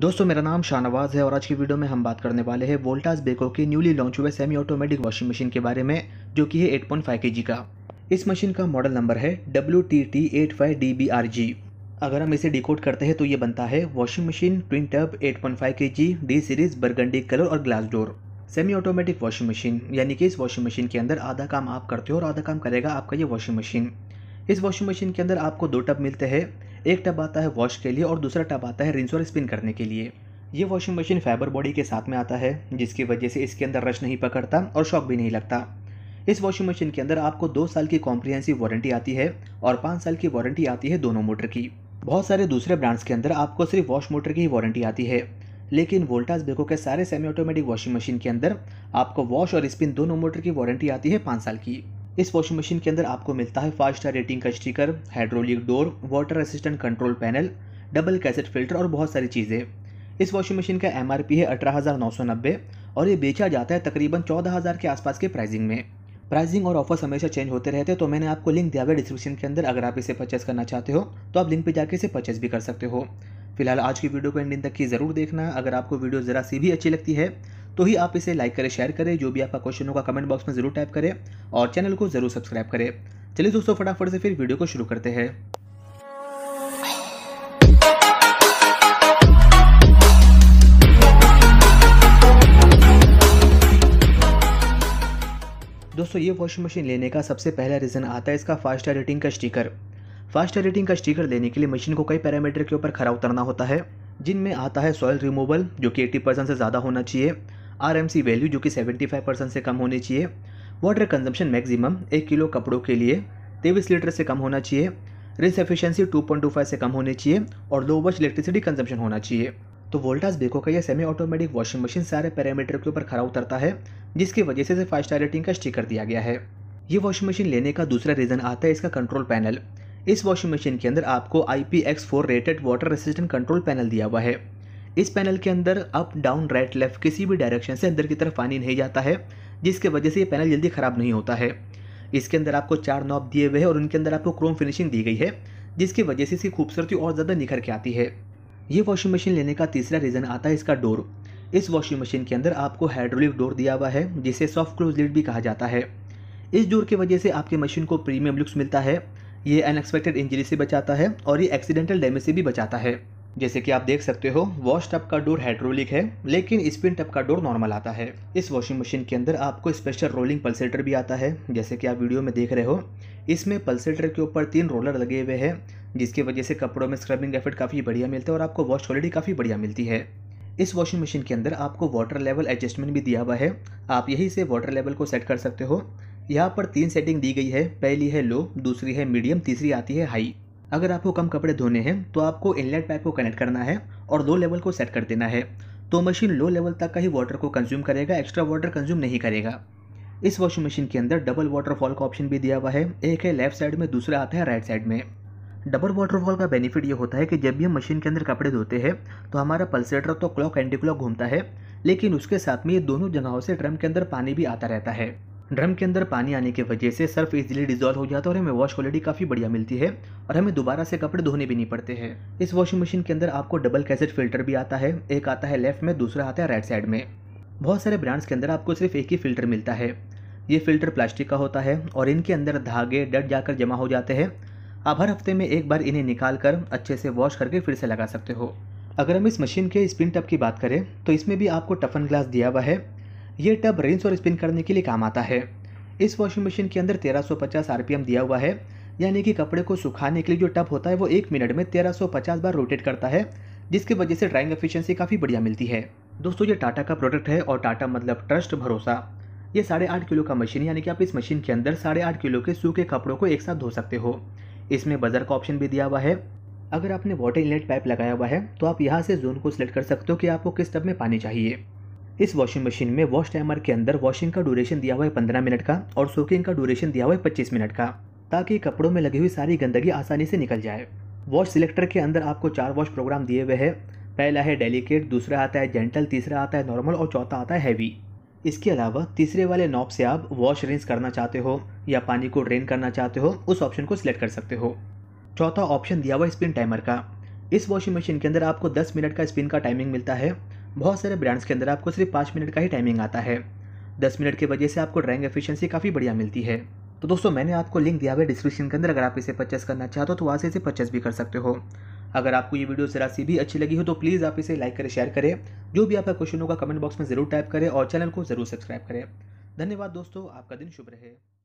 दोस्तों मेरा नाम शाहनवाज है और आज की वीडियो में हम बात करने वाले हैं वोल्टास बेको की न्यूली लॉन्च हुए सेमी ऑटोमेटिक वॉशिंग मशीन के बारे में जो कि है 8.5 पॉइंट का इस मशीन का मॉडल नंबर है W T T eight five D B R G अगर हम इसे डिकोड करते हैं तो ये बनता है washing machine twin tub 8.5 point five D series burgundy colour और glass door semi automatic washing machine यानी कि इस वॉशिंग मशीन के अंदर आधा काम आप करते हो और आधा काम करेगा आपका ये वॉशिंग मशीन इस वॉशिंग मशीन के अंदर आपको दो टब मिलते हैं एक टब आता है वॉश के लिए और दूसरा टब आता है रिंस और स्पिन करने के लिए ये वॉशिंग मशीन फाइबर बॉडी के साथ में आता है जिसकी वजह से इसके अंदर रश नहीं पकड़ता और शॉक भी नहीं लगता इस वॉशिंग मशीन के अंदर आपको दो साल की कॉम्प्रिहेंसिव वारंटी आती है और पाँच साल की वारंटी आती है दोनों मोटर की बहुत सारे दूसरे ब्रांड्स के अंदर आपको सिर्फ वॉश मोटर की ही वारंटी आती है लेकिन वोल्टास बेको के सारे सेमी ऑटोमेटिक वॉशिंग मशीन के अंदर आपको वॉश और स्पिन दोनों मोटर की वारंटी आती है पाँच साल की इस वॉशिंग मशीन के अंदर आपको मिलता है फाइव स्टार रेटिंग का sticker hydraulic door water assistant control panel double cassette filter और बहुत सारी चीज़ें इस वॉशिंग मशीन का एम है अठारह और ये बेचा जाता है तकरीबन चौदह के आसपास के प्राइसिंग में प्राइसिंग और ऑफर्स हमेशा चेंज होते रहते हैं तो मैंने आपको लिंक दिया हुआ डिस्क्रिप्शन के अंदर अगर आप इसे परचेस करना चाहते हो तो आप लिंक पे जाकर इसे परचेस भी कर सकते हो फिलहाल आज की वीडियो को एंडिंग तक की ज़रूर देखना अगर आपको वीडियो ज़रा सी भी अच्छी लगती है तो ही आप इसे लाइक करें शेयर करें जो भी आपका क्वेश्चन होगा कमेंट बॉक्स में जरूर टाइप करें और चैनल को जरूर सब्सक्राइब करें चलिए दोस्तों फटाफट से फिर वीडियो को शुरू करते हैं दोस्तों ये वॉशिंग मशीन लेने का सबसे पहला रीज़न आता है इसका फास्ट एडिटिंग का स्टिकर फास्ट एडिटिंग का स्टिकर लेने के लिए मशीन को कई पैरामीटर के ऊपर खरा उतरना होता है जिनमें आता है सॉयल रिमूवल जो कि 80 परसेंट से ज़्यादा होना चाहिए आर वैल्यू जो कि 75 परसेंट से कम होनी चाहिए वाटर कंजम्पशन मैक्सिमम एक किलो कपड़ों के लिए तेईस लीटर से कम होना चाहिए रिस एफिशिएंसी 2.25 से कम होनी चाहिए और लो वर्ष इलेक्ट्रिसिटी कंजम्पशन होना चाहिए तो वोल्टास बेको का यह सेमी ऑटोमेटिक वॉशिंग मशीन सारे पैरामीटर के ऊपर खरा उतरता है जिसकी वजह से इसे फाइव स्टार रेटिंग का स्टिकर दिया गया है ये वॉशिंग मशीन लेने का दूसरा रीज़न आता है इसका कंट्रोल पैनल इस वॉशिंग मशीन के अंदर आपको I P rated water resistant control panel दिया हुआ है इस पैनल के अंदर अप डाउन राइट लेफ्ट किसी भी डायरेक्शन से अंदर की तरफ पानी नहीं जाता है जिसके वजह से ये पैनल जल्दी ख़राब नहीं होता है इसके अंदर आपको चार नॉब दिए हुए हैं और उनके अंदर आपको क्रोम फिनिशिंग दी गई है जिसकी वजह से इसकी खूबसूरती और ज़्यादा निखर के आती है ये वॉशिंग मशीन लेने का तीसरा रीज़न आता है इसका डोर इस वॉशिंग मशीन के अंदर आपको हाइड्रोलिक डोर दिया हुआ है जिसे सॉफ्ट क्लोज लिड भी कहा जाता है इस डोर की वजह से आपकी मशीन को प्रीमियम लुक्स मिलता है ये अनएक्सपेक्टेड इंजरी से बचाता है और ये एक्सीडेंटल डैमेज से भी बचाता है जैसे कि आप देख सकते हो वॉश टब का डोर हाइड्रोलिक है लेकिन स्पिन टब का डोर नॉर्मल आता है इस वॉशिंग मशीन के अंदर आपको स्पेशल रोलिंग पल्सेटर भी आता है जैसे कि आप वीडियो में देख रहे हो इसमें पल्सेटर के ऊपर तीन रोलर लगे हुए हैं जिसकी वजह से कपड़ों में स्क्रबिंग एफर्ट काफ़ी बढ़िया मिलता है और आपको वॉश क्वालिटी काफ़ी बढ़िया मिलती है इस वॉशिंग मशीन के अंदर आपको वाटर लेवल एडजस्टमेंट भी दिया हुआ है आप यही से वाटर लेवल को सेट कर सकते हो यहाँ पर तीन सेटिंग दी गई है पहली है लो दूसरी है मीडियम तीसरी आती है हाई अगर आपको कम कपड़े धोने हैं तो आपको इनलेट पाइप को कनेक्ट करना है और लो लेवल को सेट कर देना है तो मशीन लो लेवल तक का ही वाटर को कंज्यूम करेगा एक्स्ट्रा वाटर कंज्यूम नहीं करेगा इस वॉशिंग मशीन के अंदर डबल वाटरफॉल का ऑप्शन भी दिया हुआ है एक है लेफ्ट साइड में दूसरा आता है राइट साइड में डबल वाटरफॉल का बेनिफिट ये होता है कि जब भी हम मशीन के अंदर कपड़े धोते हैं तो हमारा पल्सेटर तो क्लॉक एंटी क्लॉक घूमता है लेकिन उसके साथ में ये दोनों जगहों से ड्रम के अंदर पानी भी आता रहता है ड्रम के अंदर पानी आने की वजह से सर्फ इजीली डिजॉल्व हो जाता है और हमें वॉश क्वालिटी काफ़ी बढ़िया मिलती है और हमें दोबारा से कपड़े धोने भी नहीं पड़ते हैं इस वॉशिंग मशीन के अंदर आपको डबल कैसेट फिल्टर भी आता है एक आता है लेफ्ट में दूसरा आता है राइट साइड में बहुत सारे ब्रांड्स के अंदर आपको सिर्फ एक ही फिल्टर मिलता है ये फिल्टर प्लास्टिक का होता है और इनके अंदर धागे डट जाकर जमा हो जाते हैं आप हर हफ्ते में एक बार इन्हें निकाल कर अच्छे से वॉश करके फिर से लगा सकते हो अगर हम इस मशीन के स्पिन टप की बात करें तो इसमें भी आपको टफन ग्लास दिया हुआ है ये टब रिंस और स्पिन करने के लिए काम आता है इस वॉशिंग मशीन के अंदर 1350 आरपीएम दिया हुआ है यानी कि कपड़े को सुखाने के लिए जो टब होता है वो एक मिनट में 1350 बार रोटेट करता है जिसकी वजह से ड्राइंग एफिशिएंसी काफ़ी बढ़िया मिलती है दोस्तों ये टाटा का प्रोडक्ट है और टाटा मतलब ट्रस्ट भरोसा ये साढ़े आठ किलो का मशीन यानी कि आप इस मशीन के अंदर साढ़े आठ किलो के सूखे कपड़ों को एक साथ धो सकते हो इसमें बजर का ऑप्शन भी दिया हुआ है अगर आपने वाटर इनलेट पाइप लगाया हुआ है तो आप यहाँ से जोन को सिलेक्ट कर सकते हो कि आपको किस टब में पानी चाहिए इस वॉशिंग मशीन में वॉश टाइमर के अंदर वॉशिंग का ड्यूरेशन दिया हुआ है पंद्रह मिनट का और सोकिंग का ड्यूरेशन दिया हुआ है पच्चीस मिनट का ताकि कपड़ों में लगी हुई सारी गंदगी आसानी से निकल जाए वॉश सिलेक्टर के अंदर आपको चार वॉश प्रोग्राम दिए हुए हैं पहला है डेलीकेट दूसरा आता है जेंटल तीसरा आता है नॉर्मल और चौथा आता है हैवी इसके अलावा तीसरे वाले नॉब से आप वॉश रेंस करना चाहते हो या पानी को ड्रेन करना चाहते हो उस ऑप्शन को सिलेक्ट कर सकते हो चौथा ऑप्शन दिया हुआ स्पिन टाइमर का इस वॉशिंग मशीन के अंदर आपको 10 मिनट का स्पिन का टाइमिंग मिलता है बहुत सारे ब्रांड्स के अंदर आपको सिर्फ पाँच मिनट का ही टाइमिंग आता है दस मिनट की वजह से आपको ड्राइंग एफिशिएंसी काफ़ी बढ़िया मिलती है तो दोस्तों मैंने आपको लिंक दिया हुआ है डिस्क्रिप्शन के अंदर अगर आप इसे परचेस करना चाहते हो तो वहाँ से इसे परचेस भी कर सकते हो अगर आपको ये वीडियो जरा सी भी अच्छी लगी हो तो प्लीज़ आप इसे लाइक करें शेयर करें जो भी आपका क्वेश्चन होगा कमेंट बॉक्स में ज़रूर टाइप करें और चैनल को ज़रूर सब्सक्राइब करें धन्यवाद दोस्तों आपका दिन शुभ रहे